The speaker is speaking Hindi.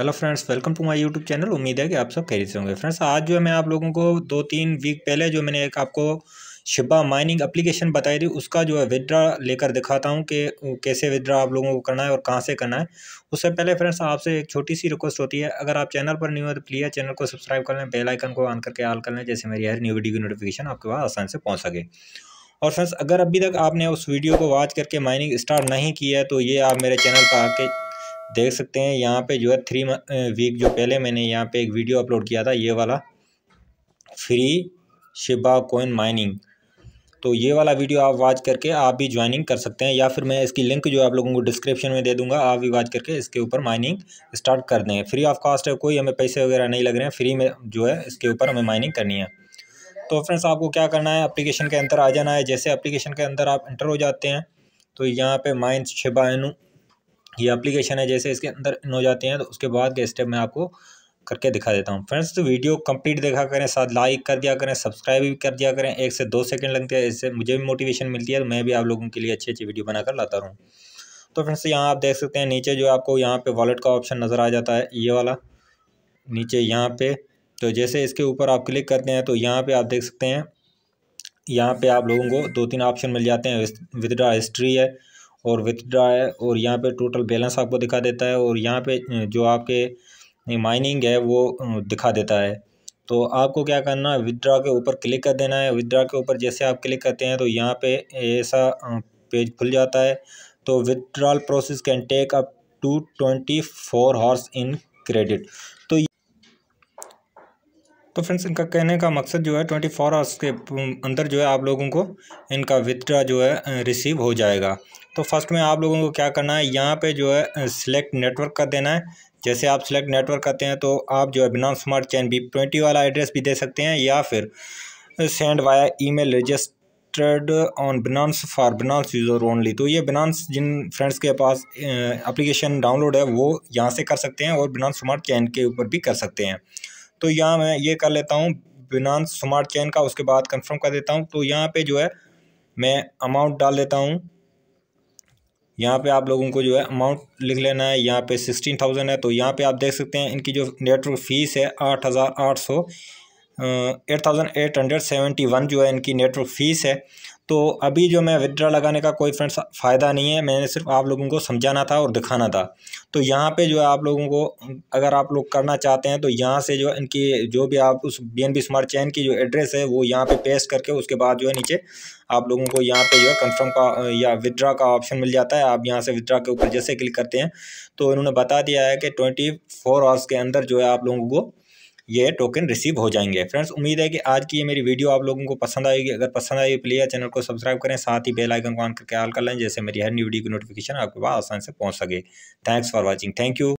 hello friends welcome to my YouTube channel उम्मीद है कि आप सब खरीद से होंगे फ्रेंड्स आज जो है मैं आप लोगों को दो तीन वीक पहले जो मैंने एक आपको शिबा माइनिंग एप्लीकेशन बताई थी उसका जो है विदड्रा लेकर दिखाता हूँ कि कैसे विदड्रा आप लोगों को करना है और कहाँ से करना है उससे पहले फ्रेंड्स आपसे एक छोटी सी रिक्वेस्ट होती है अगर आप चैनल पर न्यू है तो प्लीज़ चैनल को सब्सक्राइब कर लें बेलाइकन को ऑन करके ऑल कर लें जैसे मेरी हर न्यू वीडियो की नोटिफिकेशन आपके पास आसान से पहुँच सके और फ्रेंड्स अगर अभी तक आपने उस वीडियो को वॉच करके माइनिंग स्टार्ट नहीं की है तो ये आप मेरे चैनल पर आके देख सकते हैं यहाँ पे जो है थ्री वीक जो पहले मैंने यहाँ पे एक वीडियो अपलोड किया था ये वाला फ्री शिबा कोइन माइनिंग तो ये वाला वीडियो आप वाच करके आप भी ज्वाइनिंग कर सकते हैं या फिर मैं इसकी लिंक जो आप लोगों को डिस्क्रिप्शन में दे दूंगा आप भी वाच करके इसके ऊपर माइनिंग स्टार्ट कर दें फ्री ऑफ कॉस्ट है कोई हमें पैसे वगैरह नहीं लग रहे हैं फ्री में जो है इसके ऊपर हमें माइनिंग करनी है तो फ्रेंड्स आपको क्या करना है अप्लीकेशन के अंदर आ जाना है जैसे अप्लीकेशन के अंदर आप इंटर हो जाते हैं तो यहाँ पर माइन शिबा ये एप्लीकेशन है जैसे इसके अंदर इन हो जाते हैं तो उसके बाद के स्टेप मैं आपको करके दिखा देता हूँ फ्रेंड्स तो वीडियो कंप्लीट देखा करें साथ लाइक कर दिया करें सब्सक्राइब भी कर दिया करें एक से दो सेकंड लगते हैं इससे मुझे भी मोटिवेशन मिलती है तो मैं भी आप लोगों के लिए अच्छी अच्छी वीडियो बनाकर लाता रहूँ तो फ्रेंड्स यहाँ आप देख सकते हैं नीचे जो आपको यहाँ पर वॉलेट का ऑप्शन नज़र आ जाता है ये वाला नीचे यहाँ पर तो जैसे इसके ऊपर आप क्लिक करते हैं तो यहाँ पर आप देख सकते हैं यहाँ पर आप लोगों को दो तीन ऑप्शन मिल जाते हैं विदड्रा हिस्ट्री है और विथड्रा है और यहाँ पे टोटल बैलेंस आपको दिखा देता है और यहाँ पे जो आपके माइनिंग है वो दिखा देता है तो आपको क्या करना है विदड्रा के ऊपर क्लिक कर देना है विदड्रा के ऊपर जैसे आप क्लिक करते हैं तो यहाँ पे ऐसा पेज खुल जाता है तो withdrawal process can take up to twenty four hours in credit तो तो फ्रेंड्स इनका कहने का मकसद जो है ट्वेंटी फोर आवर्स के अंदर जो है आप लोगों को इनका विथड्रा जो है रिसीव हो जाएगा तो फर्स्ट में आप लोगों को क्या करना है यहाँ पे जो है सिलेक्ट नेटवर्क कर देना है जैसे आप सिलेक्ट नेटवर्क करते हैं तो आप जो है Binance smart chain B twenty वाला एड्रेस भी दे सकते हैं या फिर send via email trade on Binance for Binance user only तो ये बिनान्स जिन फ्रेंड्स के पास एप्लीकेशन डाउनलोड है वो यहाँ से कर सकते हैं और बिनान्स स्मार्ट चैन के ऊपर भी कर सकते हैं तो यहाँ मैं ये कर लेता हूँ बिनान स्मार्ट चैन का उसके बाद कंफर्म कर देता हूँ तो यहाँ पे जो है मैं अमाउंट डाल देता हूँ यहाँ पे आप लोगों को जो है अमाउंट लिख लेना है यहाँ पे सिक्सटीन थाउजेंड है तो यहाँ पे आप देख सकते हैं इनकी जो नेटवर्क फ़ीस है आठ हज़ार आठ सौ eight thousand eight hundred seventy one जो है इनकी नेटवर्क फ़ीस है तो अभी जो मैं विदड्रा लगाने का कोई फ्रेंड्स फ़ायदा नहीं है मैंने सिर्फ आप लोगों को समझाना था और दिखाना था तो यहाँ पे जो है आप लोगों को अगर आप लोग करना चाहते हैं तो यहाँ से जो इनकी जो भी आप उस B N B smart chain की जो एड्रेस है वो यहाँ पे पेस्ट करके उसके बाद जो है नीचे आप लोगों को यहाँ पे जो है कन्फर्म का या विदड्रा का ऑप्शन मिल जाता है आप यहाँ से विदड्रा के ऊपर जैसे क्लिक करते हैं तो इन्होंने बता दिया है कि ट्वेंटी फोर आवर्स के अंदर जो है आप लोगों को ये टोकन रिसीव हो जाएंगे फ्रेंड्स उम्मीद है कि आज की ये मेरी वीडियो आप लोगों को पसंद आएगी अगर पसंद आई तो प्लीज़ चैनल को सब्सक्राइब करें साथ ही बेल आइकन को ऑन करके ऑल कर लें जैसे मेरी हर न्यू वीडियो की नोटिफिकेशन आपके पास आसान से पहुँच सके thanks for watching thank you